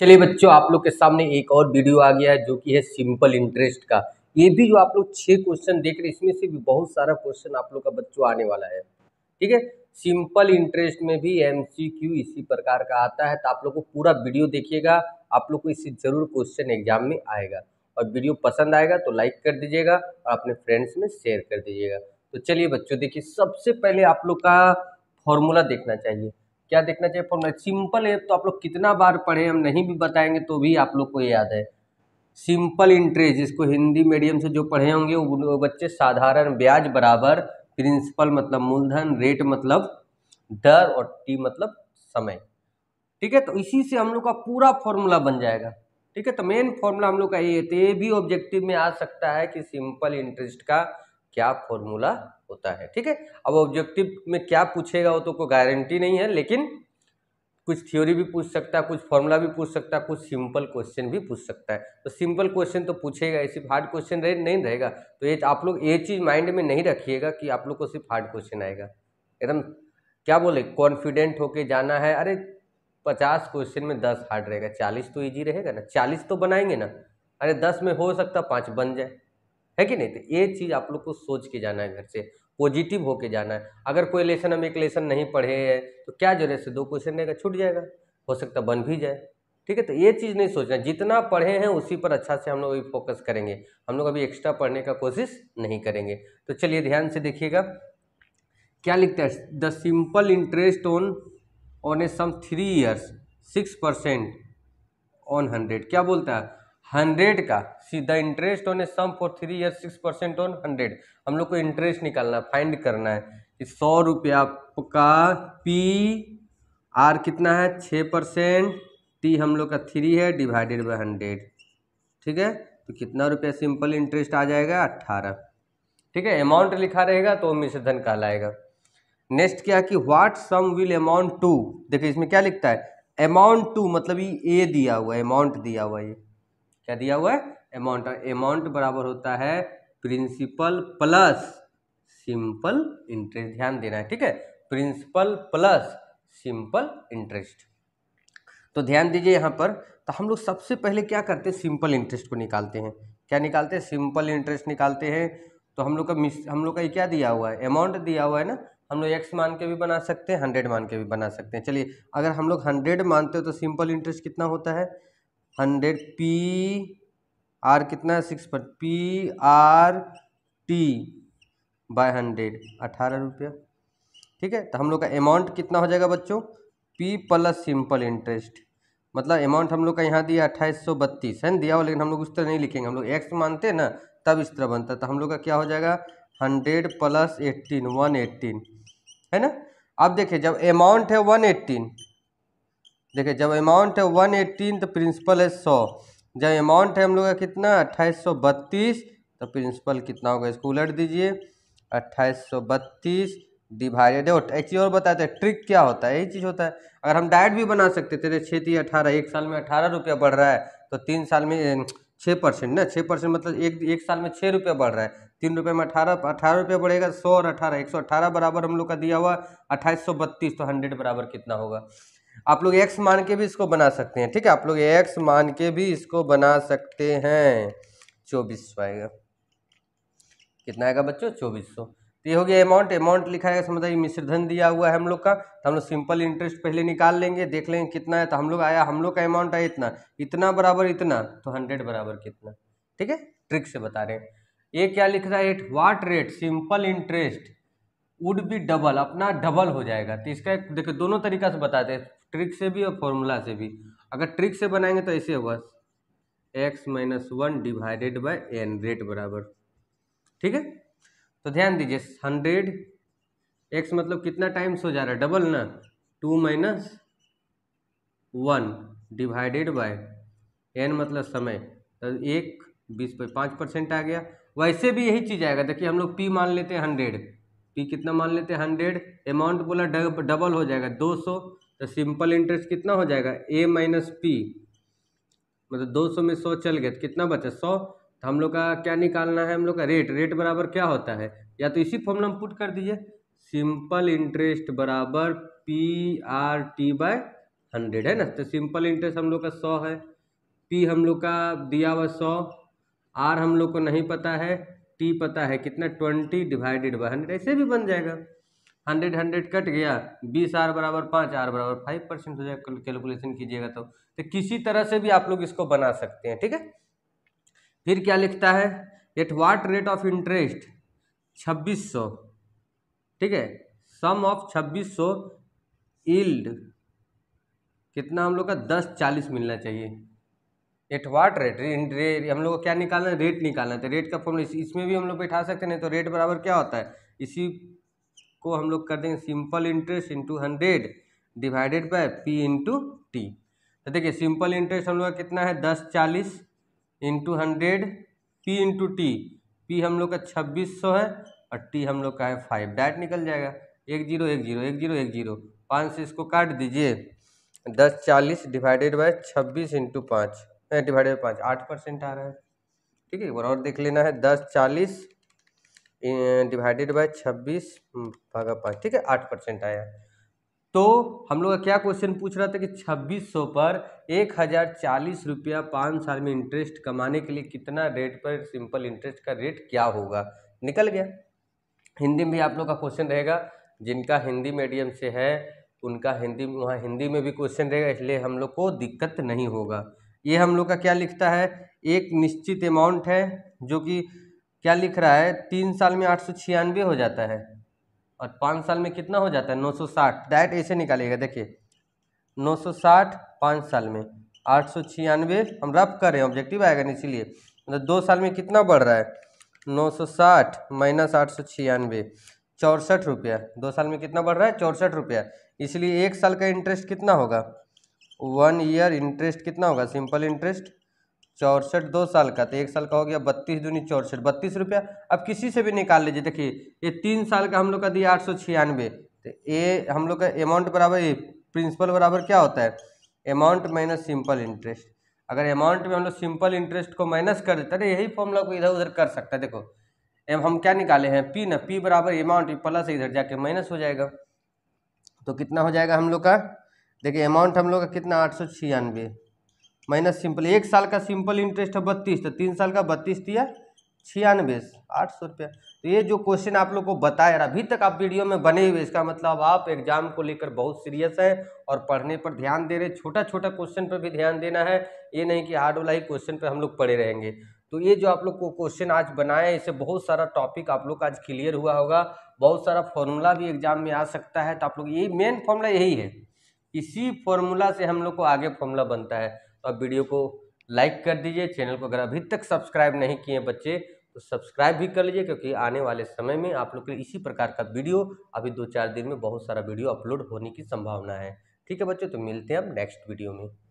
चलिए बच्चों आप लोग के सामने एक और वीडियो आ गया है जो कि है सिंपल इंटरेस्ट का ये भी जो आप लोग छः क्वेश्चन देख रहे हैं इसमें से भी बहुत सारा क्वेश्चन आप लोग का बच्चों आने वाला है ठीक है सिंपल इंटरेस्ट में भी एमसीक्यू इसी प्रकार का आता है तो आप लोग को पूरा वीडियो देखिएगा आप लोग को इससे ज़रूर क्वेश्चन एग्जाम में आएगा और वीडियो पसंद आएगा तो लाइक कर दीजिएगा और अपने फ्रेंड्स में शेयर कर दीजिएगा तो चलिए बच्चों देखिए सबसे पहले आप लोग का फॉर्मूला देखना चाहिए क्या देखना चाहिए फॉर्मूला सिंपल है तो आप लोग कितना बार पढ़े हम नहीं भी बताएंगे तो भी आप लोग को याद है सिंपल इंटरेस्ट जिसको हिंदी मीडियम से जो पढ़े होंगे वो बच्चे साधारण ब्याज बराबर प्रिंसिपल मतलब मूलधन रेट मतलब दर और टी मतलब समय ठीक है तो इसी से हम लोग का पूरा फॉर्मूला बन जाएगा ठीक है तो मेन फॉर्मूला हम लोग का ये तो ये भी ऑब्जेक्टिव में आ सकता है कि सिंपल इंटरेस्ट का क्या फॉर्मूला होता है ठीक है अब ऑब्जेक्टिव में क्या पूछेगा वो तो कोई गारंटी नहीं है लेकिन कुछ थ्योरी भी पूछ सकता है कुछ फॉर्मूला भी पूछ सकता है कुछ सिंपल क्वेश्चन भी पूछ सकता है तो सिंपल क्वेश्चन तो पूछेगा ऐसे हार्ड क्वेश्चन रहे नहीं रहेगा तो ये आप लोग ये चीज़ माइंड में नहीं रखिएगा कि आप लोग को सिर्फ हार्ड क्वेश्चन आएगा एकदम क्या बोले कॉन्फिडेंट होके जाना है अरे पचास क्वेश्चन में दस हार्ड रहेगा चालीस तो ईजी रहेगा ना चालीस तो बनाएंगे ना अरे दस में हो सकता पाँच बन जाए है कि नहीं तो ये चीज़ आप लोग को सोच के जाना है घर से पॉजिटिव होके जाना है अगर कोई लेसन हम एक लेसन नहीं पढ़े हैं तो क्या जरूरत से दो क्वेश्चन रहेगा छूट जाएगा हो सकता बन भी जाए ठीक है तो ये चीज़ नहीं सोचना जितना पढ़े हैं उसी पर अच्छा से हम लोग अभी फोकस करेंगे हम लोग अभी एक्स्ट्रा पढ़ने का कोशिश नहीं करेंगे तो चलिए ध्यान से देखिएगा क्या लिखता है the simple interest on on a sum three years six percent on hundred क्या बोलता है हंड्रेड का सीधा the interest on a sum for three year six percent on hundred हम लोग को इंटरेस्ट निकालना है फाइंड करना है कि सौ रुपया का पी आर कितना है छः परसेंट टी हम लोग का थ्री है डिवाइडेड बाय हंड्रेड ठीक है तो कितना रुपया सिंपल इंटरेस्ट आ जाएगा अट्ठारह ठीक है अमाउंट लिखा रहेगा तो मिश्र धन कहलाएगा नेक्स्ट क्या कि what sum will amount to देखिए इसमें क्या लिखता है अमाउंट टू मतलब ये ए दिया हुआ है अमाउंट दिया हुआ है ये क्या दिया हुआ है अमाउंट अमाउंट बराबर होता है प्रिंसिपल प्लस सिंपल इंटरेस्ट ध्यान देना है ठीक है प्रिंसिपल प्लस सिंपल इंटरेस्ट तो ध्यान दीजिए यहाँ पर तो हम लोग सबसे पहले क्या करते हैं सिंपल इंटरेस्ट को निकालते हैं क्या निकालते हैं सिंपल इंटरेस्ट निकालते हैं तो हम लोग का मिस हम लोग का ये क्या दिया हुआ है अमाउंट दिया हुआ है ना हम लोग एक्स मान के भी बना सकते हैं हंड्रेड मान के भी बना सकते हैं चलिए अगर हम लोग हंड्रेड मानते हो तो सिंपल इंटरेस्ट कितना होता है हंड्रेड पी आर कितना है सिक्स पर P R T by hundred अठारह रुपया ठीक है तो हम लोग का अमाउंट कितना हो जाएगा बच्चों पी प्लस सिंपल इंटरेस्ट मतलब अमाउंट हम लोग का यहाँ दिया अट्ठाईस सौ बत्तीस है ना दिया हो लेकिन हम लोग उस तरह नहीं लिखेंगे हम लोग एक्स मानते हैं ना तब इस तरह बनता तो हम लोग का क्या हो जाएगा hundred plus eighteen one eighteen है ना अब देखिए जब अमाउंट है वन एट्टीन देखिए जब अमाउंट है वन एट्टीन तो प्रिंसिपल है सौ जब अमाउंट है हम लोग का कितना अट्ठाईस सौ बत्तीस तो प्रिंसिपल कितना होगा इसको उलट दीजिए अट्ठाईस सौ बत्तीस डिवाइडेड और एक चीज़ और बताते हैं ट्रिक क्या होता है यही चीज़ होता है अगर हम डाइट भी बना सकते थे तो छः तीन अठारह एक साल में अठारह रुपया बढ़ रहा है तो तीन साल में छः परसेंट ना छः परसेंट मतलब एक एक साल में छः रुपया बढ़ रहा है तीन रुपये में अठारह अठारह रुपया बढ़ेगा सौ और अठारह एक सौ अठारह बराबर हम लोग का दिया हुआ अट्ठाईस सौ बत्तीस तो हंड्रेड बराबर कितना होगा आप लोग एक्स मान के भी इसको बना सकते हैं ठीक है आप लोग एक्स मान के भी इसको बना सकते हैं चौबीस सौ आएगा कितना आएगा बच्चों चौबीस सौ तो ये हो गया अमाउंट अमाउंट लिखा है मतलब ये मिश्रधन दिया हुआ है हम लोग का तो हम लोग सिंपल इंटरेस्ट पहले निकाल लेंगे देख लेंगे कितना है तो हम लोग आया हम लोग का अमाउंट आया इतना इतना बराबर इतना तो हंड्रेड बराबर कितना ठीक है ट्रिक से बता रहे हैं ये क्या लिख रहा है at what rate simple interest would be double अपना डबल हो जाएगा तो इसका देखो दोनों तरीका से बताते हैं ट्रिक से भी और फॉर्मूला से भी अगर ट्रिक से बनाएंगे तो ऐसे होगा X minus one divided by N rate बराबर ठीक है तो ध्यान दीजिए हंड्रेड एक्स मतलब कितना टाइम्स हो जा रहा है डबल ना two minus one divided by N मतलब समय तो एक बीस पर पाँच परसेंट आ गया वैसे भी यही चीज़ आएगा देखिए हम लोग पी मान लेते हैं हंड्रेड पी कितना मान लेते हैं हंड्रेड अमाउंट बोला डबल हो जाएगा दो सौ तो सिंपल इंटरेस्ट कितना हो जाएगा ए माइनस पी मतलब दो सौ में सौ चल गया तो कितना बचा सौ तो हम लोग का क्या निकालना है हम लोग का रेट रेट बराबर क्या होता है या तो इसी फॉर्मूला में पुट कर दीजिए सिंपल इंटरेस्ट बराबर P R T by hundred है ना तो सिंपल इंटरेस्ट हम लोग का सौ है पी हम लोग का दिया हुआ सौ आर हम लोग को नहीं पता है टी पता है कितना ट्वेंटी डिवाइडेड बाय हंड्रेड ऐसे भी बन जाएगा हंड्रेड हंड्रेड कट गया बीस आर बराबर पाँच आर बराबर फाइव परसेंट हो जाएगा कैलकुलेशन कीजिएगा तो तो किसी तरह से भी आप लोग इसको बना सकते हैं ठीक है फिर क्या लिखता है at what rate of interest छब्बीस सौ ठीक है सम ऑफ छब्बीस सौ ईल्ड कितना हम लोग का दस चालीस मिलना चाहिए एट वाट रेट रेट हम लोग को क्या निकालना है रेट निकालना था तो रेट का फॉर्मूला इसमें भी हम लोग बैठा सकते नहीं तो रेट बराबर क्या होता है इसी इसको हम लोग कर देंगे simple interest into hundred divided by P into T तो देखिए सिंपल इंटरेस्ट हम लोग का कितना है दस चालीस into hundred P into T P हम लोग का छब्बीस सौ है और टी हम लोग का है फाइव डायरेक्ट निकल जाएगा एक जीरो एक जीरो एक जीरो एक जीरो पाँच से इसको काट दीजिए दस चालीस डिवाइडेड बाय छब्बीस इंटू पाँच डिवाइडेड बाई पाँच आठ परसेंट आ रहा है ठीक है और देख लेना है दस चालीस डिवाइडेड बाय छब्बीस हम्म, भागा पाँच ठीक है आठ परसेंट आया तो हम लोग का क्या क्वेश्चन पूछ रहा था कि छब्बीस सौ पर एक हज़ार चालीस रुपया पाँच साल में इंटरेस्ट कमाने के लिए कितना रेट पर सिंपल इंटरेस्ट का रेट क्या होगा निकल गया हिंदी में भी आप लोग का क्वेश्चन रहेगा जिनका हिंदी मीडियम से है उनका हिंदी वहाँ हिंदी में भी क्वेश्चन रहेगा इसलिए हम लोग को दिक्कत नहीं होगा ये हम लोग का क्या लिखता है एक निश्चित अमाउंट है जो कि क्या लिख रहा है तीन साल में आठ सौ छियानवे हो जाता है और पाँच साल में कितना हो जाता है नौ सौ साठ डायरेक्ट ऐसे निकालिएगा देखिए नौ सौ साठ पाँच साल में आठ सौ छियानवे हम रफ कर रहे हैं ऑब्जेक्टिव आएगा ना इसीलिए मतलब दो साल में कितना बढ़ रहा है नौ सौ साठ माइनस आठ सौ छियानवे चौंसठ रुपया दो साल में कितना बढ़ रहा है चौंसठ रुपया इसलिए एक साल का इंटरेस्ट कितना होगा वन ईयर इंटरेस्ट कितना होगा सिंपल इंटरेस्ट चौंसठ दो साल का तो एक साल का हो गया बत्तीस दूनी चौंसठ बत्तीस रुपया अब किसी से भी निकाल लीजिए देखिए ये तीन साल का हम लोग का दिया आठ सौ छियानवे तो ये हम लोग का अमाउंट बराबर ये प्रिंसिपल बराबर क्या होता है अमाउंट माइनस सिंपल इंटरेस्ट अगर अमाउंट में हम लोग सिंपल इंटरेस्ट को माइनस कर देते हैं तो यही फॉर्मला को इधर उधर कर सकता है देखो एम हम क्या निकाले हैं पी ना पी बराबर अमाउंट प्लस इधर जाके माइनस हो जाएगा तो कितना हो जाएगा हम लोग का देखिए अमाउंट हम लोग का कितना आठ सौ छियानवे माइनस सिंपल एक साल का सिंपल इंटरेस्ट है बत्तीस तो तीन साल का बत्तीस दिया छियानवे आठ सौ रुपया तो ये जो क्वेश्चन आप लोग को बताया अभी तक आप वीडियो में बने हुए इसका मतलब आप एग्जाम को लेकर बहुत सीरियस हैं और पढ़ने पर ध्यान दे रहे छोटा छोटा क्वेश्चन पर भी ध्यान देना है ये नहीं कि हार्ड वाला ही क्वेश्चन पर हम लोग पढ़े रहेंगे तो ये जो आप लोग को क्वेश्चन आज बनाया इसे बहुत सारा टॉपिक आप लोग का आज क्लियर हुआ होगा बहुत सारा फॉर्मूला भी एग्जाम में आ सकता है तो आप लोग यही मेन फॉर्मूला यही है इसी फॉर्मूला से हम लोग को आगे फॉर्मूला बनता है और आप वीडियो को लाइक कर दीजिए चैनल को अगर अभी तक सब्सक्राइब नहीं किए बच्चे तो सब्सक्राइब भी कर लीजिए क्योंकि आने वाले समय में आप लोग के लिए इसी प्रकार का वीडियो अभी दो चार दिन में बहुत सारा वीडियो अपलोड होने की संभावना है ठीक है बच्चों तो मिलते हैं अब नेक्स्ट वीडियो में